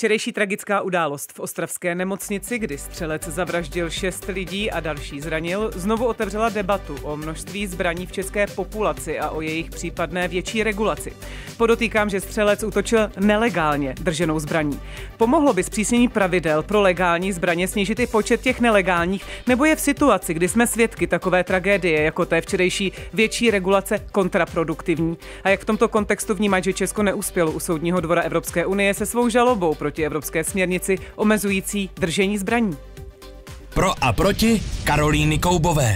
Včerejší tragická událost v ostravské nemocnici, kdy střelec zavraždil šest lidí a další zranil, znovu otevřela debatu o množství zbraní v české populaci a o jejich případné větší regulaci. Podotýkám, že střelec útočil nelegálně drženou zbraní. Pomohlo by zpřísnění pravidel pro legální zbraně snížit i počet těch nelegálních, nebo je v situaci, kdy jsme svědky takové tragédie, jako té včerejší větší regulace kontraproduktivní. A jak v tomto kontextu vnímat, že Česko neuspělo u Soudního dvora Evropské unie se svou žalobou pro proti evropské směrnici omezující držení zbraní. Pro a proti Karolíny Koubové.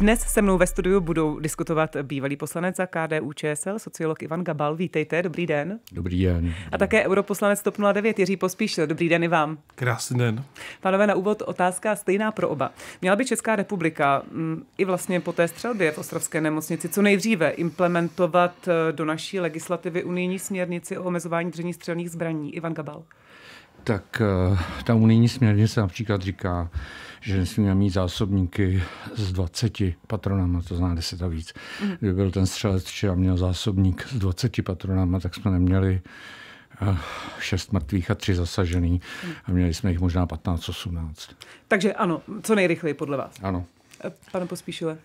Dnes se mnou ve studiu budou diskutovat bývalý poslanec za KDU ČSL, sociolog Ivan Gabal. Vítejte, dobrý den. Dobrý den. A také europoslanec TOP 09 Jiří Pospíšil. Dobrý den i vám. Krásný den. Pánové, na úvod otázka stejná pro oba. Měla by Česká republika m, mm, i vlastně po té střelbě v Ostrovské nemocnici co nejdříve implementovat eh, do naší legislativy unijní směrnici o omezování držení střelných zbraní? Ivan Gabal. Tak eh, ta unijní směrnice například říká, že nesmíme mít zásobníky s 20 patronama, to zná 10 a víc. Mm. Kdyby byl ten střelec včera měl zásobník s 20 patronama, tak jsme neměli eh, šest mrtvých a tři zasažený mhm. a měli jsme jich možná 15-18. Takže ano, co nejrychleji podle vás. Ano. Eh, pane Pospíšile.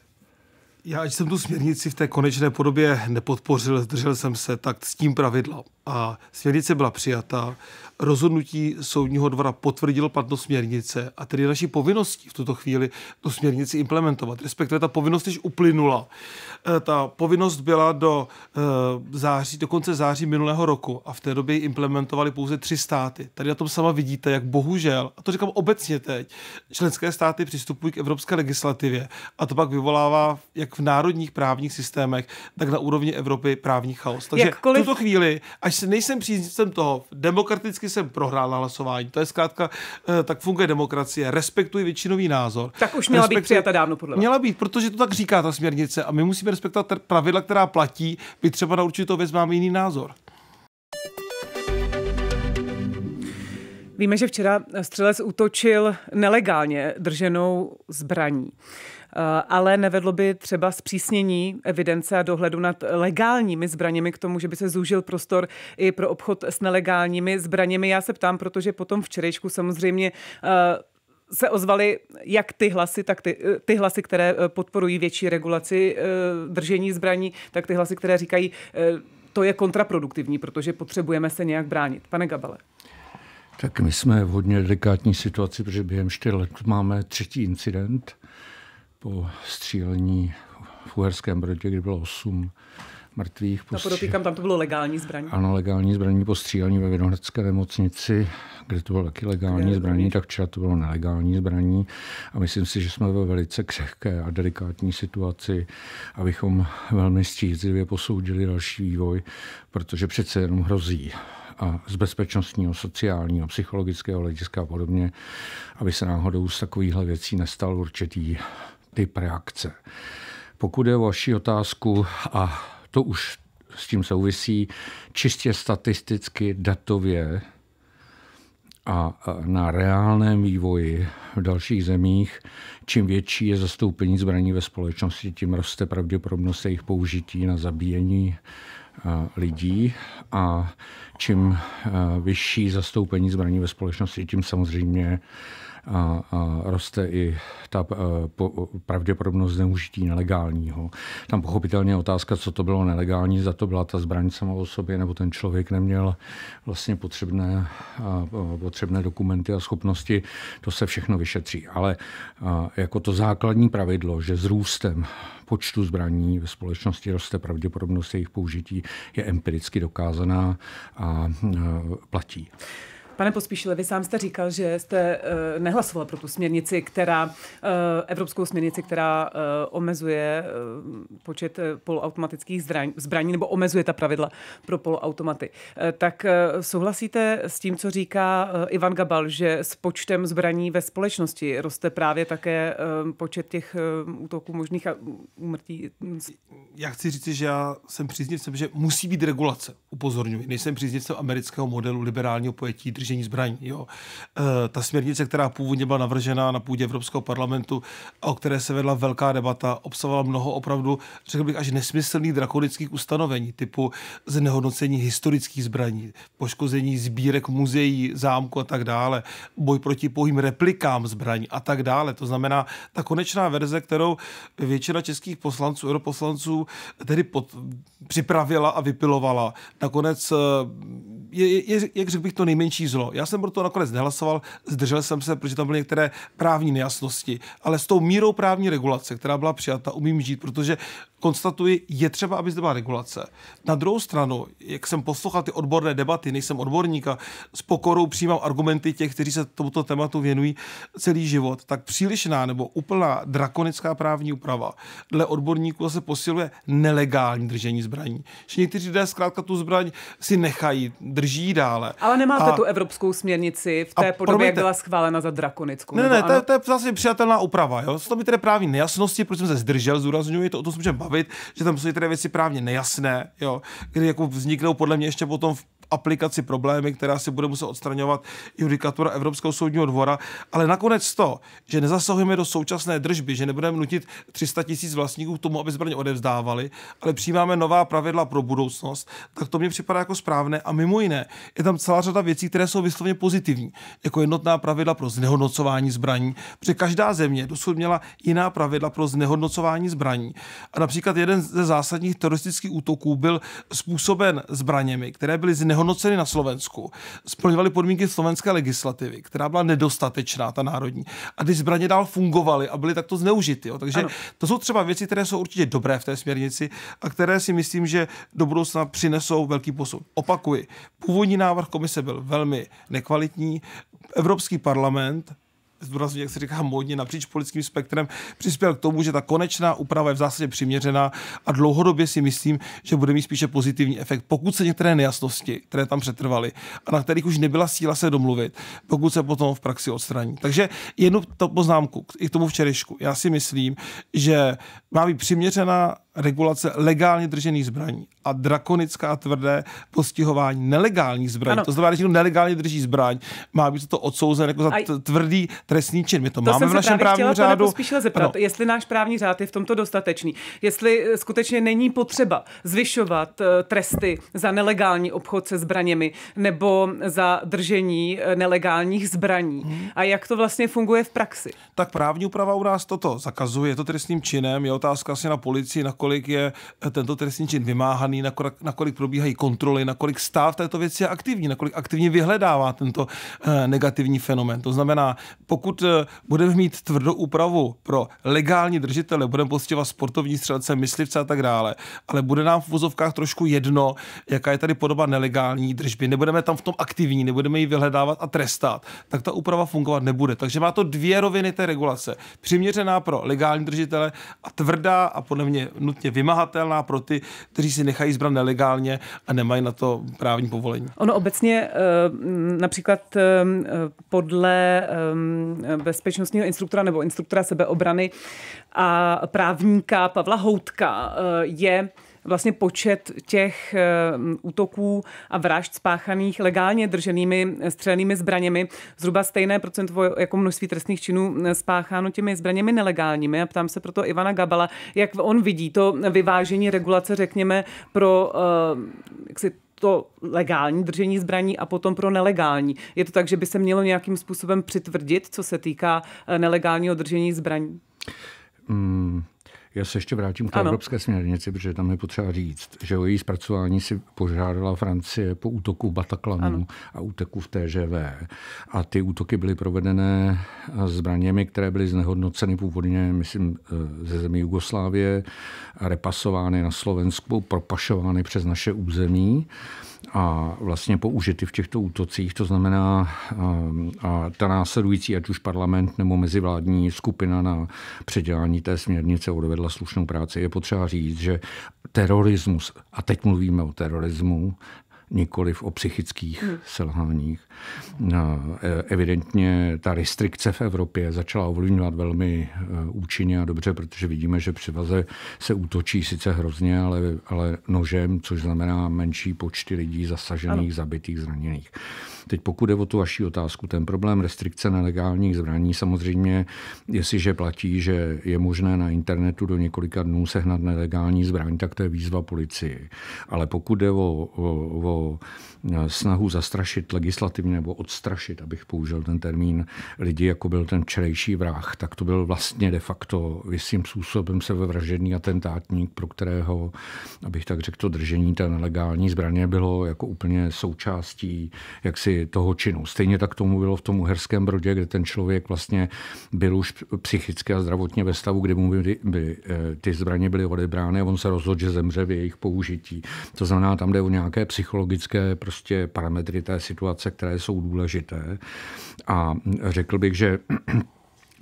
Já jsem tu směrnici v té konečné podobě nepodpořil, zdržel jsem se, tak s tím pravidla. A směrnice byla přijata, rozhodnutí soudního dvora potvrdilo platnost směrnice a tedy naší povinností v tuto chvíli tu směrnici implementovat. Respektive ta povinnost již uplynula. E, ta povinnost byla do e, září, do konce září minulého roku a v té době ji implementovali pouze tři státy. Tady na tom sama vidíte, jak bohužel, a to říkám obecně teď, členské státy přistupují k evropské legislativě a to pak vyvolává jak v národních právních systémech, tak na úrovni Evropy právní chaos. Takže Jakkoliv... v tuto chvíli, až nejsem příznivcem toho, demokraticky jsem prohrál na hlasování, to je zkrátka, eh, tak funguje demokracie, respektuji většinový názor. Tak už měla respektuji, být přijata dávno podle vás. Měla být, protože to tak říká ta směrnice a my musíme respektovat pravidla, která platí, by třeba na určitou věc máme jiný názor. Víme, že včera střelec útočil nelegálně drženou zbraní. Eh, ale nevedlo by třeba zpřísnění evidence a dohledu nad legálními zbraněmi k tomu, že by se zúžil prostor i pro obchod s nelegálními zbraněmi. Já se ptám, protože potom včerejšku samozřejmě eh, se ozvaly jak ty hlasy, tak ty, eh, ty hlasy, které podporují větší regulaci držení zbraní, tak ty hlasy, které říkají, to je kontraproduktivní, protože potřebujeme se nějak bránit. Pane Gabale. Tak my jsme v hodně delikátní situaci, protože během 4 let máme třetí incident po střílení v Uherském Brodě, kdy bylo 8 mrtvých. Po no, podotýkám, tam to bylo legální zbraní. Ano, legální zbraní po střílení ve Vinohradské nemocnici, kde to bylo taky legální je, zbraní, tak včera to bylo nelegální zbraní. A myslím si, že jsme ve velice křehké a delikátní situaci, abychom velmi střízlivě posoudili další vývoj, protože přece jenom hrozí a z bezpečnostního, sociálního, psychologického hlediska a podobně, aby se náhodou z takovýchhle věcí nestal určitý typ reakce. Pokud je o vaši otázku, a to už s tím souvisí, čistě statisticky, datově a na reálném vývoji v dalších zemích, čím větší je zastoupení zbraní ve společnosti, tím roste pravděpodobnost jejich použití na zabíjení lidí a čím vyšší zastoupení zbraní ve společnosti, tím samozřejmě a, a roste i ta e, po, pravděpodobnost zneužití nelegálního. Tam pochopitelně je otázka, co to bylo nelegální, za to byla ta zbraň sama o sobě, nebo ten člověk neměl vlastně potřebné, e, potřebné dokumenty a schopnosti, to se všechno vyšetří. Ale e, jako to základní pravidlo, že s růstem počtu zbraní ve společnosti roste pravděpodobnost jejich použití, je empiricky dokázaná a platí. Pane Pospíšile, vy sám jste říkal, že jste uh, nehlasoval pro tu směrnici, která, uh, evropskou směrnici, která uh, omezuje uh, počet poloautomatických zbraní, zbraní nebo omezuje ta pravidla pro poloautomaty. Uh, tak uh, souhlasíte s tím, co říká uh, Ivan Gabal, že s počtem zbraní ve společnosti roste právě také uh, počet těch uh, útoků možných a úmrtí? Já chci říct, že já jsem příznivcem, že musí být regulace, upozorňuji. Nejsem příznivcem amerického modelu liberálního pojetí, držení zbraní. Jo. E, ta směrnice, která původně byla navržena na půdě Evropského parlamentu, o které se vedla velká debata, obsahovala mnoho opravdu, řekl bych, až nesmyslných drakonických ustanovení, typu znehodnocení historických zbraní, poškození sbírek muzeí, zámku a tak dále, boj proti pouhým replikám zbraní a tak dále. To znamená, ta konečná verze, kterou většina českých poslanců, europoslanců tedy pod, připravila a vypilovala, nakonec eh, je, je, je, jak řekl bych, to nejmenší zmizelo. Já jsem proto nakonec nehlasoval, zdržel jsem se, protože tam byly některé právní nejasnosti, ale s tou mírou právní regulace, která byla přijata, umím žít, protože konstatuji, je třeba, aby zde byla regulace. Na druhou stranu, jak jsem poslouchal ty odborné debaty, nejsem a s pokorou přijímám argumenty těch, kteří se tomuto tématu věnují celý život, tak přílišná nebo úplná drakonická právní úprava dle odborníků se posiluje nelegální držení zbraní. Že někteří lidé zkrátka tu zbraň si nechají, drží dále. Ale nemáte a... tu Evropu evropskou směrnici v té a podobě, jak byla schválena za drakonickou. Ne, ne, to, je, to je vlastně přijatelná úprava. Jo? Jsou by tedy právní nejasnosti, proč jsem se zdržel, zúraznuju, to o tom se můžeme bavit, že tam jsou tedy věci právně nejasné, jo? kdy jako vzniknou podle mě ještě potom v aplikaci problémy, která si bude muset odstraňovat judikatura Evropského soudního dvora, ale nakonec to, že nezasahujeme do současné držby, že nebudeme nutit 300 tisíc vlastníků k tomu, aby zbraně odevzdávali, ale přijímáme nová pravidla pro budoucnost, tak to mně připadá jako správné. A mimo jiné, je tam celá řada věcí, které jsou vyslovně pozitivní, jako jednotná pravidla pro znehodnocování zbraní, protože každá země dosud měla jiná pravidla pro znehodnocování zbraní. A například jeden ze zásadních teroristických útoků byl způsoben zbraněmi, které byly znehodnocovány nehodnoceny na Slovensku, splňovaly podmínky slovenské legislativy, která byla nedostatečná, ta národní. A ty zbraně dál fungovaly a byly takto zneužity. Jo. Takže ano. to jsou třeba věci, které jsou určitě dobré v té směrnici a které si myslím, že do budoucna přinesou velký posun. Opakuji, původní návrh komise byl velmi nekvalitní. Evropský parlament zdůrazně, jak se říká, módně napříč politickým spektrem, přispěl k tomu, že ta konečná úprava je v zásadě přiměřená a dlouhodobě si myslím, že bude mít spíše pozitivní efekt, pokud se některé nejasnosti, které tam přetrvaly a na kterých už nebyla síla se domluvit, pokud se potom v praxi odstraní. Takže jednu to poznámku i k tomu včerejšku. Já si myslím, že má být přiměřená regulace legálně držených zbraní a drakonická tvrdé postihování nelegálních zbraní. Ano. To znamená, že někdo nelegálně drží zbraň, má být to odsouzen jako za tvrdý trestný čin. My to, to máme v našem právním řádu. Chtěla zeptat, ano. jestli náš právní řád je v tomto dostatečný, jestli eh, skutečně není potřeba zvyšovat eh, tresty za nelegální obchod se zbraněmi nebo za držení eh, nelegálních zbraní. Hmm. A jak to vlastně funguje v praxi? Tak právní úprava u nás toto zakazuje, je to trestným činem, je otázka asi na policii, na nakolik je eh, tento trestní čin vymáhaný, nakolik, nakolik probíhají kontroly, nakolik stát v této věci je aktivní, nakolik aktivně vyhledává tento eh, negativní fenomén. To znamená, pokud eh, budeme mít tvrdou úpravu pro legální držitele, budeme postěvat sportovní střelce, myslivce a tak dále, ale bude nám v vozovkách trošku jedno, jaká je tady podoba nelegální držby, nebudeme tam v tom aktivní, nebudeme ji vyhledávat a trestat, tak ta úprava fungovat nebude. Takže má to dvě roviny té regulace. Přiměřená pro legální držitele a tvrdá a podle mě nutná absolutně vymahatelná pro ty, kteří si nechají zbran nelegálně a nemají na to právní povolení. Ono obecně eh, například eh, eh, podle bezpečnostního instruktora nebo instruktora sebeobrany a právníka Pavla Houtka je vlastně počet těch eh, útoků a vražd spáchaných legálně drženými eh, střelnými zbraněmi zhruba stejné procento jako množství trestných činů eh, spácháno těmi zbraněmi nelegálními. A ptám se proto Ivana Gabala, jak on vidí to vyvážení regulace, řekněme, pro si, to legální držení zbraní a potom pro nelegální. Je to tak, že by se mělo nějakým způsobem přitvrdit, co se týká nelegálního držení zbraní? Hmm. Já se ještě vrátím k té ano. evropské směrnici, protože tam je potřeba říct, že o její zpracování si požádala Francie po útoku Bataklanu ano. a útoku v TGV. A ty útoky byly provedené eh, zbraněmi, které byly znehodnoceny původně, myslím, eh, ze zemí Jugoslávie, repasovány na Slovensku, propašovány přes naše území a vlastně použity v těchto útocích. To znamená, eh, a ta následující, ať už parlament nebo mezivládní skupina na předělání té směrnice odvedla odvedla slušnou práci. Je potřeba říct, že terorismus, a teď mluvíme o terorismu, nikoliv o psychických hmm. selháních. No, e, evidentně ta restrikce v Evropě začala ovlivňovat velmi e, účinně a dobře, protože vidíme, že při se útočí sice hrozně, ale, ale nožem, což znamená menší počty lidí zasažených, ano. zabitých, zraněných. Teď pokud je o tu vaši otázku, ten problém restrikce nelegálních zbraní, samozřejmě, jestliže platí, že je možné na internetu do několika dnů sehnat nelegální zbraň, tak to je výzva policii. Ale pokud jde o, o, o snahu zastrašit legislativně nebo odstrašit, abych použil ten termín, lidi, jako byl ten včerejší vrah, tak to byl vlastně de facto vysím způsobem se vražedný atentátník, pro kterého, abych tak řekl, to držení té nelegální zbraně bylo jako úplně součástí jaksi toho činu. Stejně tak tomu bylo v tom uherském brodě, kde ten člověk vlastně byl už psychicky a zdravotně ve stavu, kdy mu by, by, eh, ty zbraně byly odebrány a on se rozhodl, že zemře v jejich použití. To znamená, tam jde o nějaké psychologické prostě parametry té situace, které jsou důležité. A řekl bych, že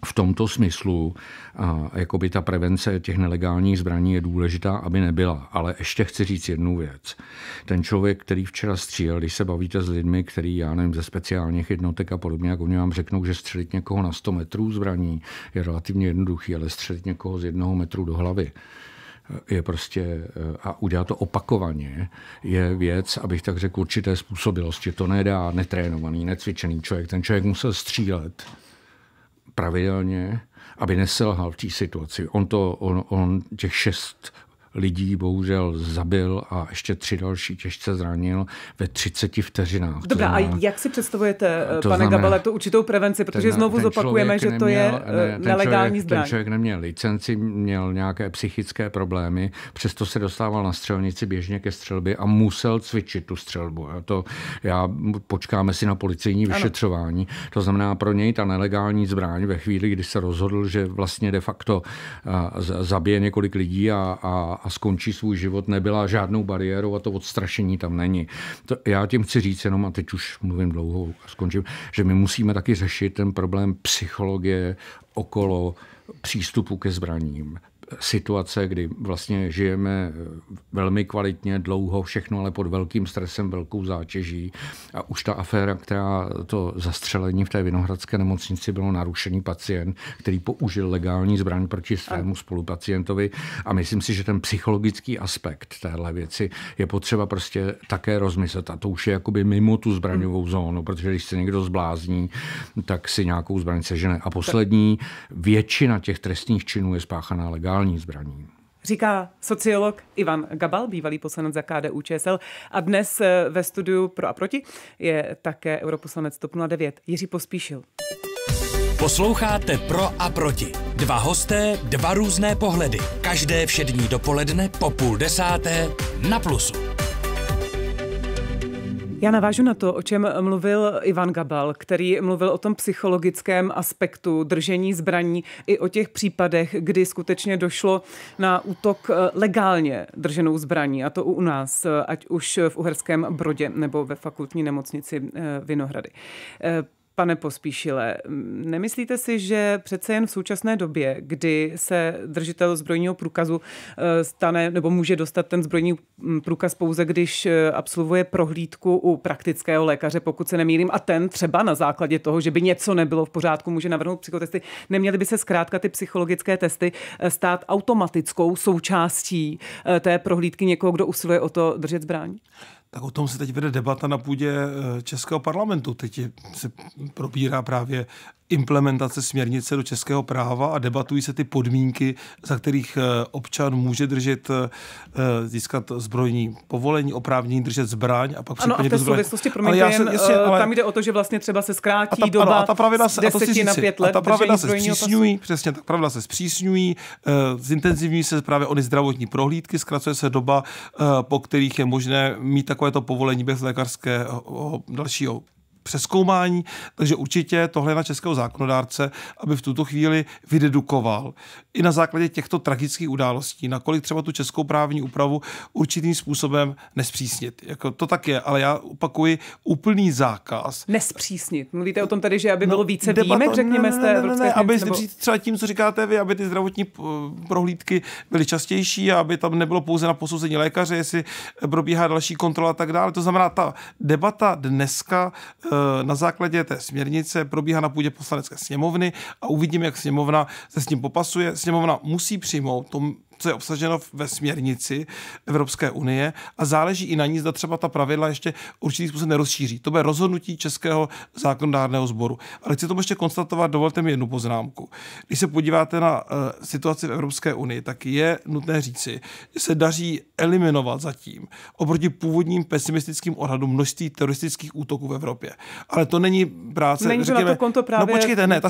v tomto smyslu a, jakoby ta prevence těch nelegálních zbraní je důležitá, aby nebyla. Ale ještě chci říct jednu věc. Ten člověk, který včera střílel, když se bavíte s lidmi, který, já nevím, ze speciálních jednotek a podobně, jak oni vám řeknou, že střelit někoho na 100 metrů zbraní je relativně jednoduchý, ale střelit někoho z jednoho metru do hlavy je prostě, a udělat to opakovaně, je věc, abych tak řekl, určité způsobilosti. To nedá netrénovaný, necvičený člověk. Ten člověk musel střílet pravidelně, aby neselhal v té situaci. On, to, on, on těch šest lidí bohužel zabil a ještě tři další těžce zranil ve 30 vteřinách. Dobrá, a jak si představujete, eh, to pane znamená, Gabale, tu určitou prevenci? Protože ten, znovu ten zopakujeme, že to neměl, je ne, eh, nelegální zbraň. Ten člověk neměl licenci, měl nějaké psychické problémy, přesto se dostával na střelnici běžně ke střelbě a musel cvičit tu střelbu. A to já počkáme si na policejní vyšetřování. Ano. To znamená pro něj ta nelegální zbraň ve chvíli, kdy se rozhodl, že vlastně de facto eh, zabije několik lidí a, a, a skončí svůj život, nebyla žádnou bariérou a to odstrašení tam není. To já tím chci říct jenom, a teď už mluvím dlouho a skončím, že my musíme taky řešit ten problém psychologie okolo přístupu ke zbraním situace, kdy vlastně žijeme eh, velmi kvalitně, dlouho, všechno, ale pod velkým stresem, velkou zátěží. A už ta aféra, která to zastřelení v té Vinohradské nemocnici bylo narušený pacient, který použil legální zbraň proti svému spolupacientovi. A myslím si, že ten psychologický aspekt téhle věci je potřeba prostě také rozmyslet. A to už je jakoby mimo tu zbraňovou hmm. zónu, protože když se někdo zblázní, tak si nějakou zbraň sežene. A poslední, většina těch trestných činů je spáchaná legálně legální zbraní. Říká sociolog Ivan Gabal, bývalý poslanec za KDU ČSL a dnes eh, ve studiu pro a proti je také europoslanec TOP 09 Jiří Pospíšil. Posloucháte Pro a proti. Dva hosté, dva různé pohledy. Každé všední dopoledne po půl desáté na Plusu. Já navážu na to, o čem mluvil Ivan Gabal, který mluvil o tom psychologickém aspektu držení zbraní i o těch případech, kdy skutečně došlo na útok eh, legálně drženou zbraní, a to u nás, eh, ať už v Uherském Brodě nebo ve fakultní nemocnici eh, Vinohrady. Pane Pospíšile, nemyslíte si, že přece jen v současné době, kdy se držitel zbrojního průkazu e, stane nebo může dostat ten zbrojní průkaz pouze, když e, absolvuje prohlídku u praktického lékaře, pokud se nemýlím, a ten třeba na základě toho, že by něco nebylo v pořádku, může navrhnout psychotesty, neměly by se zkrátka ty psychologické testy e, stát automatickou součástí té prohlídky někoho, kdo usiluje o to držet zbraň? tak o tom se teď vede debata na půdě eh, Českého parlamentu. Teď se probírá právě implementace směrnice do českého práva a debatují se ty podmínky, za kterých eh, občan může držet, eh, eh, získat zbrojní povolení, oprávnění držet zbraň a pak ano, a v té souvislosti, promiňte, ale já se, jasně, ale... tam jde o to, že vlastně třeba se zkrátí ta, doba ano, a ta pravidla se, a to si na pět let. A ta pravidla se zpřísňují, pasu. přesně, tak pravidla se zpřísňují, zintenzivní se právě ony zdravotní prohlídky, zkracuje se doba, po kterých je možné mít takovéto povolení bez lékařského dalšího přeskoumání, takže určitě tohle je na českého zákonodárce, aby v tuto chvíli vydedukoval i na základě těchto tragických událostí, nakolik třeba tu českou právní úpravu určitým způsobem nespřísnit. Jako to tak je, ale já opakuji úplný zákaz. Nespřísnit. Mluvíte o tom tady, že aby no, bylo no, více debata, výjimek, řekněme, z té ne, ne, ne, aby nebo... třeba tím, co říkáte vy, aby ty zdravotní eh, prohlídky byly častější a aby tam nebylo pouze na posouzení lékaře, jestli probíhá další kontrola a tak dále. To znamená, ta debata dneska eh, Eh, na základě té směrnice probíhá na půdě poslanecké sněmovny a uvidíme, jak sněmovna se s tím popasuje. Sněmovna musí přijmout to co je obsaženo ve směrnici Evropské unie a záleží i na ní, zda třeba ta pravidla ještě určitý způsob nerozšíří. To bude rozhodnutí Českého zákonodárného sboru. Ale chci tomu ještě konstatovat, dovolte mi jednu poznámku. Když se podíváte na uh, situaci v Evropské unii, tak je nutné říci, že se daří eliminovat zatím oproti původním pesimistickým odhadům množství teroristických útoků v Evropě. Ale to není práce. Není řekněme, na to konto právě no počkejte, ne, ta,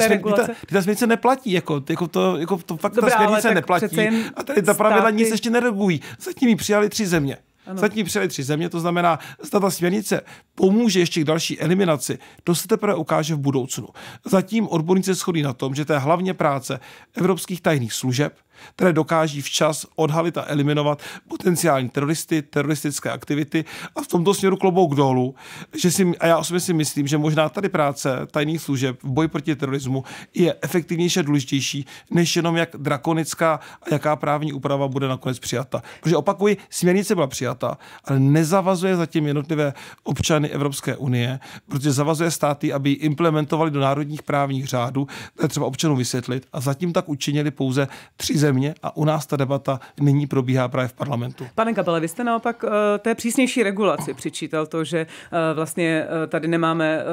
směrnice neplatí. Jako, jako to, jako to fakt Dobrá, ta směrnice neplatí. Jen... A Tady ta pravidla nic ještě neregují. Zatím ji přijali tři země. Ano. Zatím přijeli tři země, to znamená, zda ta směrnice pomůže ještě k další eliminaci, to se teprve ukáže v budoucnu. Zatím odborníci shodí na tom, že to je hlavně práce evropských tajných služeb, které dokáží včas odhalit a eliminovat potenciální teroristy, teroristické aktivity a v tomto směru klobouk dolů. Že si, a já osobně si myslím, že možná tady práce tajných služeb v boji proti terorismu je efektivnější a důležitější, než jenom jak drakonická a jaká právní úprava bude nakonec přijata. Protože opakuji, směrnice byla přijata, ale nezavazuje zatím jednotlivé občany Evropské unie, protože zavazuje státy, aby ji implementovali do národních právních řádů, to je třeba občanům vysvětlit a zatím tak učinili pouze tři země země a u nás ta debata nyní probíhá právě v parlamentu. Pane Kapele, vy jste naopak eh, té přísnější regulaci přičítal to, že eh, vlastně eh, tady nemáme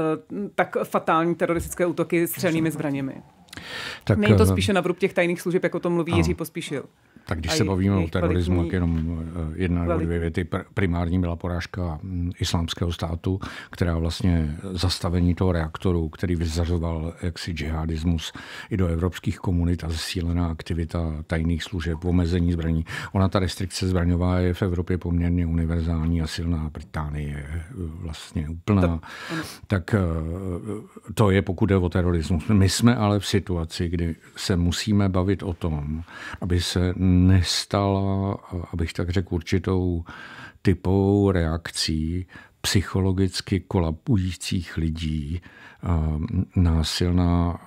tak fatální teroristické útoky střelnými zbraněmi. Tak, Není to eh, spíše na vrub těch tajných služeb, jako to mluví ano. Jiří Pospíšil. Tak když se bavíme o terorismu, tak jenom eh, jedna nebo dvě věty. Primární byla porážka mm, islámského státu, která vlastně zastavení toho reaktoru, který vyzařoval jaksi džihadismus i do evropských komunit a zesílená aktivita tajných služeb, omezení zbraní. Ona ta restrikce zbraňová je v Evropě poměrně univerzální a silná. Británie je eh, vlastně úplná. Tak to je, pokud je o terorismus. My jsme ale v situaci, kdy se musíme bavit o tom, aby se nestala, abych tak řekl, určitou typovou reakcí psychologicky kolapujících lidí násilná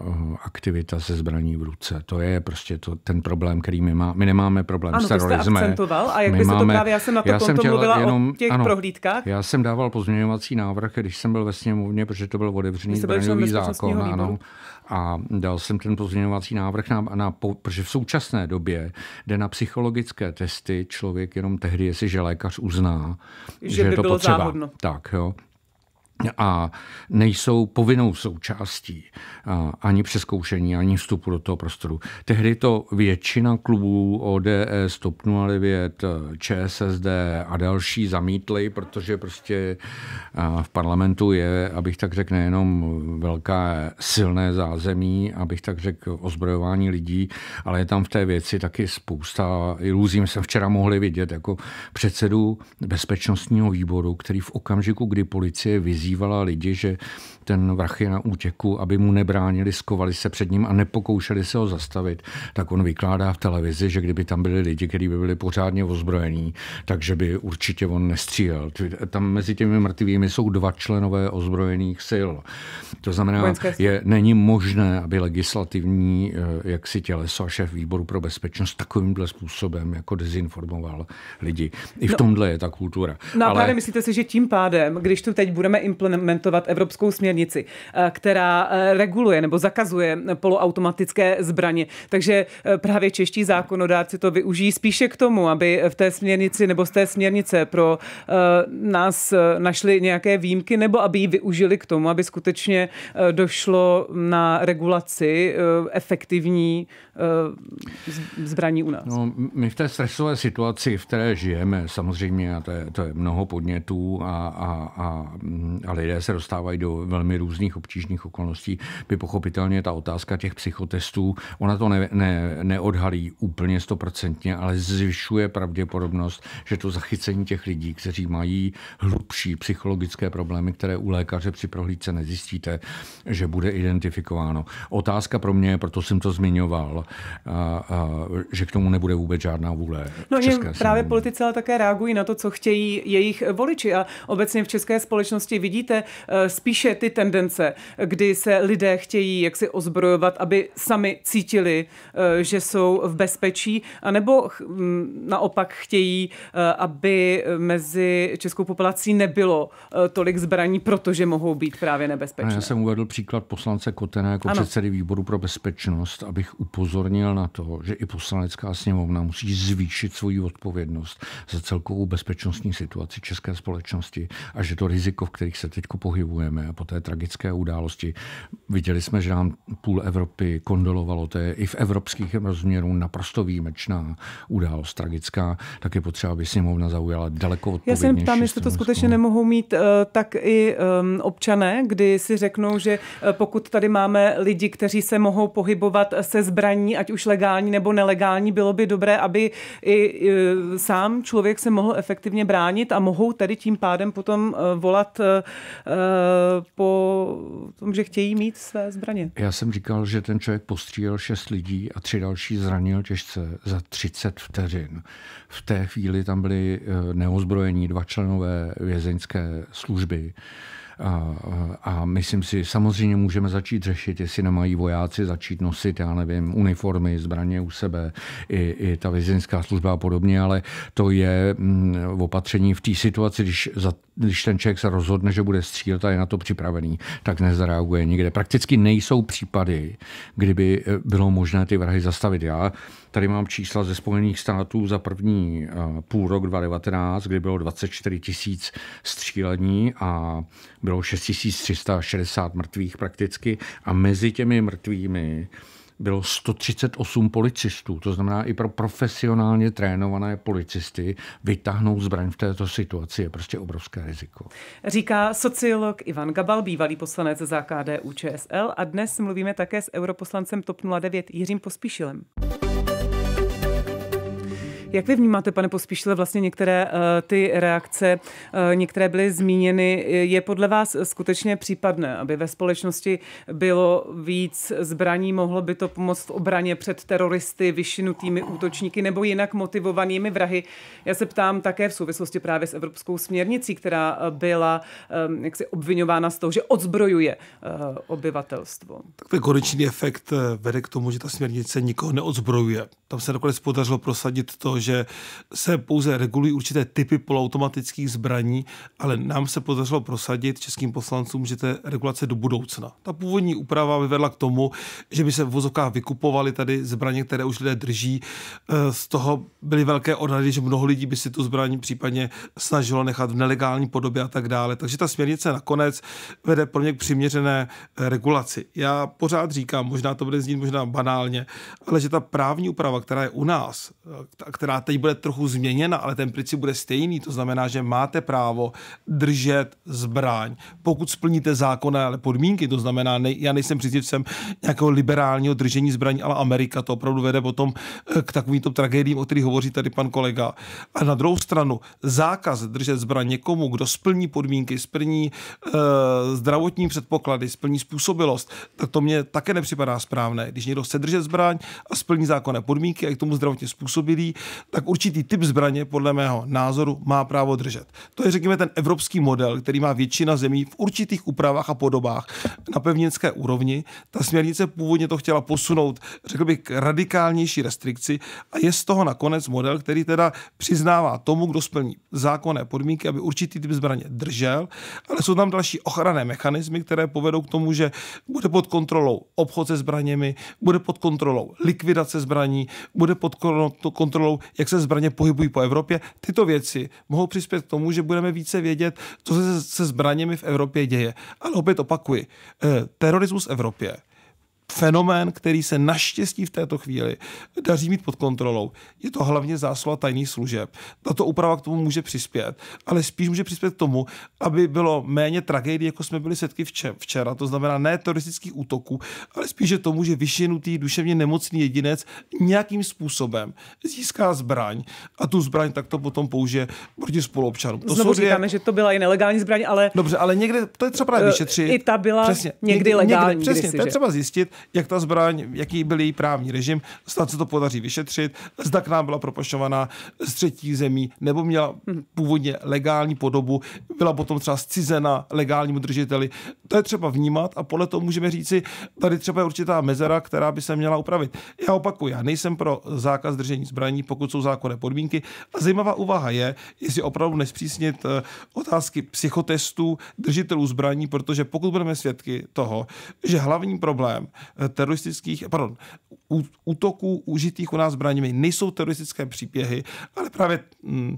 aktivita se zbraní v ruce. To je prostě to, ten problém, který my máme. My nemáme problém ano, s terorismem. Ano, akcentoval a jak my máme, to právě, já jsem na to já mluvila jenom, o těch ano, prohlídkách. Já jsem dával pozměňovací návrh, když jsem byl ve sněmovně, protože to byl otevřený zbraňový zákon. Ano, a dal jsem ten pozměňovací návrh, na, na, protože v současné době jde na psychologické testy člověk jenom tehdy, jestliže lékař uzná, že, že by je to bylo potřeba. Záhodno. Tak, jo a nejsou povinnou součástí ani přeskoušení, ani vstupu do toho prostoru. Tehdy to většina klubů ODS, TOP 09, ČSSD a další zamítly, protože prostě v parlamentu je, abych tak řekl, nejenom velká silné zázemí, abych tak řekl ozbrojování lidí, ale je tam v té věci taky spousta iluzí. My jsme včera mohli vidět jako předsedu bezpečnostního výboru, který v okamžiku, kdy policie vyzývá vyzývala lidi, že ten vrah je na útěku, aby mu nebránili, skovali se před ním a nepokoušeli se ho zastavit, tak on vykládá v televizi, že kdyby tam byli lidi, kteří by byli pořádně ozbrojení, takže by určitě on nestřílel. Tam mezi těmi mrtvými jsou dva členové ozbrojených sil. To znamená, je, není možné, aby legislativní eh, jak si těleso a šéf výboru pro bezpečnost takovýmhle způsobem jako dezinformoval lidi. I v no, tomhle je ta kultura. No Ale... myslíte si, že tím pádem, když tu teď budeme implementovat implementovat evropskou směrnici, eh, která eh, reguluje nebo zakazuje poloautomatické zbraně. Takže eh, právě čeští zákonodárci to využijí spíše k tomu, aby v té směrnici nebo z té směrnice pro nás našli nějaké výjimky nebo aby ji využili k tomu, aby skutečně došlo na regulaci efektivní zbraní u nás. No, my v té stresové situaci, v které žijeme, samozřejmě, a to je, to je mnoho podnětů a, a, a a lidé se dostávají do velmi různých obtížných okolností, by pochopitelně ta otázka těch psychotestů, ona to ne, ne, neodhalí úplně stoprocentně, ale zvyšuje pravděpodobnost, že to zachycení těch lidí, kteří mají hlubší psychologické problémy, které u lékaře při prohlídce nezjistíte, že bude identifikováno. Otázka pro mě, proto jsem to zmiňoval, a, a, že k tomu nebude vůbec žádná vůle. No, že právě politici ale také reagují na to, co chtějí jejich voliči a obecně v české společnosti vidí vidíte eh, spíše ty tendence, kdy se lidé chtějí jaksi ozbrojovat, aby sami cítili, eh, že jsou v bezpečí, anebo mm, naopak chtějí, eh, aby mezi českou populací nebylo tolik zbraní, protože mohou být právě nebezpečné. Já jsem uvedl příklad poslance Kotena jako ano. předsedy výboru pro bezpečnost, abych upozornil na to, že i poslanecká sněmovna musí zvýšit svoji odpovědnost za celkovou bezpečnostní situaci české společnosti a že to riziko, v kterých se se teď pohybujeme a po té tragické události. Viděli jsme, že nám půl Evropy kondolovalo, to je i v evropských rozměrů naprosto výjimečná událost, tragická, tak je potřeba, aby sněmovna zaujala daleko od Já jsem tam jestli to skutečně nemohou mít eh, tak i ehm, občané, kdy si řeknou, že eh, pokud tady máme lidi, kteří se mohou pohybovat eh, se zbraní, ať už legální nebo nelegální, bylo by dobré, aby i sám člověk se mohl efektivně bránit a mohou tedy tím pádem potom volat Eh, po tom, že chtějí mít své zbraně. Já jsem říkal, že ten člověk postřílel šest lidí a tři další zranil těžce za 30 vteřin. V té chvíli tam byli eh, neozbrojení dva členové vězeňské služby. A, a myslím si, samozřejmě můžeme začít řešit, jestli nemají vojáci začít nosit, já nevím, uniformy, zbraně u sebe, i, i ta vězeňská služba a podobně, ale to je mm, opatření v té situaci, když za když ten člověk se rozhodne, že bude střílet a je na to připravený, tak nezareaguje nikde. Prakticky nejsou případy, kdyby eh, bylo možné ty vrahy zastavit. Já tady mám čísla ze Spojených států za první eh, půl rok 2019, kdy bylo 24 tisíc střílení a bylo 6360 mrtvých prakticky. A mezi těmi mrtvými bylo 138 policistů. To znamená, i pro profesionálně trénované policisty vytáhnout zbraň v této situaci je prostě obrovské riziko. Říká sociolog Ivan Gabal, bývalý poslanec za KDU ČSL a dnes mluvíme také s europoslancem TOP 09 Jiřím Pospíšilem. Jak vy vnímáte, pane Pospíšile, vlastně některé eh, ty reakce, eh, některé byly zmíněny. Je podle vás skutečně případné, aby ve společnosti bylo víc zbraní, mohlo by to pomoct v obraně před teroristy, vyšinutými útočníky nebo jinak motivovanými vrahy? Já se ptám také v souvislosti právě s Evropskou směrnicí, která eh, byla jaksi obvinována z toho, že odzbrojuje obyvatelstvo. Takový konečný efekt vede k tomu, že ta směrnice nikoho neodzbrojuje. Tam se nakonec podařilo prosadit to, že se pouze regulují určité typy poloautomatických zbraní, ale nám se podařilo prosadit českým poslancům, že to je regulace do budoucna. Ta původní úprava vyvedla k tomu, že by se v vozovkách vykupovaly tady zbraně, které už lidé drží. E, z toho byly velké odhady, že mnoho lidí by si tu zbraní případně snažilo nechat v nelegální podobě a tak dále. Takže ta směrnice nakonec vede pro mě k přiměřené e, regulaci. Já pořád říkám, možná to bude znít možná banálně, ale že ta právní úprava, která je u nás, e, která která teď bude trochu změněna, ale ten princip bude stejný. To znamená, že máte právo držet zbraň, pokud splníte zákonné ale podmínky. To znamená, ne, já nejsem příznivcem nějakého liberálního držení zbraní, ale Amerika to opravdu vede potom eh, k takovýmto tragédiím, o kterých hovoří tady pan kolega. A na druhou stranu, zákaz držet zbraň někomu, kdo splní podmínky, splní e, zdravotní předpoklady, splní způsobilost, tak to mě také nepřipadá správné. Když někdo chce držet zbraň a splní zákonné podmínky a je k tomu zdravotně způsobilý, tak určitý typ zbraně, podle mého názoru, má právo držet. To je, řekněme, ten evropský model, který má většina zemí v určitých úpravách a podobách na pevnické úrovni. Ta směrnice původně to chtěla posunout, řekl bych, k radikálnější restrikci a je z toho nakonec model, který teda přiznává tomu, kdo splní zákonné podmínky, aby určitý typ zbraně držel, ale jsou tam další ochranné mechanismy, které povedou k tomu, že bude pod kontrolou obchod se zbraněmi, bude pod kontrolou likvidace zbraní, bude pod kontrolou jak se zbraně pohybují po Evropě. Tyto věci mohou přispět k tomu, že budeme více vědět, co se se zbraněmi v Evropě děje. Ale opět opakuji, eh, terorismus v Evropě fenomén, který se naštěstí v této chvíli daří mít pod kontrolou. Je to hlavně zásluha tajných služeb. Tato úprava k tomu může přispět, ale spíš může přispět k tomu, aby bylo méně tragédií, jako jsme byli svědky včera, to znamená ne teroristických útoků, ale spíše tomu, že vyšinutý duševně nemocný jedinec nějakým způsobem získá zbraň a tu zbraň takto potom použije proti spoluobčanům. To Znovu říkáme, je... že to byla i nelegální zbraň, ale... Dobře, ale někde, to je třeba právě eh, vyšetřit. I ta byla Přesně. Někdy, někdy legální. Někde, přesně, to je třeba zjistit, jak ta zbraň, jaký byl její právní režim, snad se to podaří vyšetřit, zda k nám byla propašovaná z třetí zemí, nebo měla mhm. původně legální podobu, byla potom třeba zcizena legálnímu držiteli. To je třeba vnímat a podle toho můžeme říci, tady třeba je určitá mezera, která by se měla upravit. Já opakuju, já nejsem pro zákaz držení zbraní, pokud jsou zákonné podmínky. A zajímavá úvaha je, jestli opravdu nespřísnit eh, otázky psychotestů držitelů zbraní, protože pokud budeme svědky toho, že hlavní problém Eh, teroristických, eh, pardon, útoků užitých u nás zbraněmi. Nejsou teroristické příběhy, ale právě mm,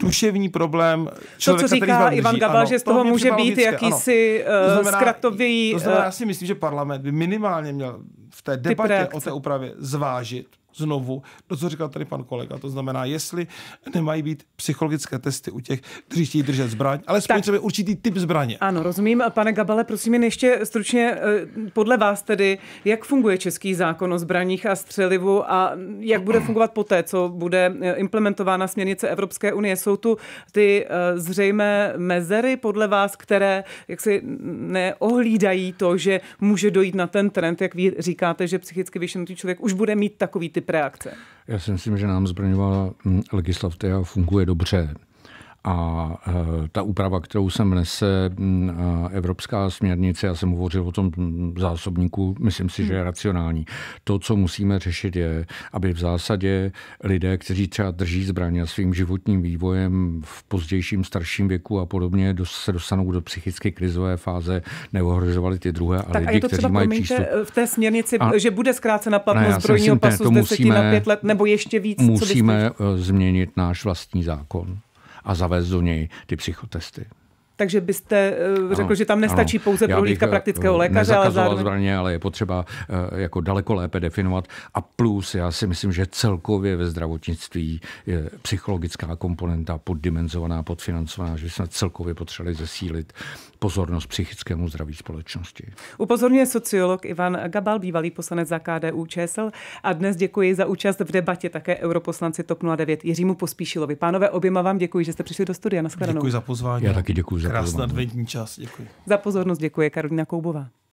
duševní problém člověka, To, co říká Ivan Gabal, ano, že z toho může být logické, jakýsi eh, znamená, zkratový... To znamená, já si myslím, že parlament by minimálně měl v té debatě o té úpravě zvážit, znovu to, co říkal tady pan kolega. To znamená, jestli nemají být psychologické testy u těch, kteří chtějí držet zbraň, ale třeba určitý typ zbraně. Ano, rozumím. Pane Gabale, prosím jen ještě stručně eh, podle vás tedy, jak funguje český zákon o zbraních a střelivu a jak bude fungovat poté, co bude eh, implementována směrnice Evropské unie? Jsou tu ty eh, zřejmé mezery podle vás, které jaksi neohlídají to, že může dojít na ten trend, jak vy říkáte, že psychicky vyšenutý člověk už bude mít takový typ reakce? Já si myslím, že nám zbraňová mm, legislativa funguje dobře. A eh, ta úprava, kterou jsem nese mm, eh, Evropská směrnice, já jsem hovořil o tom zásobníku, myslím si, že je hmm. racionální. To, co musíme řešit, je, aby v zásadě lidé, kteří třeba drží zbraně a svým životním vývojem v pozdějším starším věku a podobně, se dostanou do psychicky krizové fáze, neohrožovali ty druhé a tak lidi, a je to třeba, kteří mají promiňte, přístup. Eh, v té směrnici, a... že bude zkrácena platnost ne, zbrojního pasu z 10 musíme, na 5 let, nebo ještě víc? Musíme co změnit náš vlastní zákon a zavést do něj ty psychotesty takže byste eh, řekl, ano, že tam nestačí ano. pouze prohlídka eh, praktického lékaře. Ale zároveň... zbraně, ale je potřeba eh, jako daleko lépe definovat. A plus, já si myslím, že celkově ve zdravotnictví je psychologická komponenta poddimenzovaná, podfinancovaná, že jsme celkově potřebovali zesílit pozornost psychickému zdraví společnosti. Upozorňuje sociolog Ivan Gabal, bývalý poslanec za KDU ČSL a dnes děkuji za účast v debatě také europoslanci TOP 09 Jiřímu Pospíšilovi. Pánové, oběma vám děkuji, že jste přišli do studia. Naschledanou. Děkuji za pozvání. Já taky děkuji za Krásný adventní čas, děkuji. Za pozornost děkuje Karolina Koubová.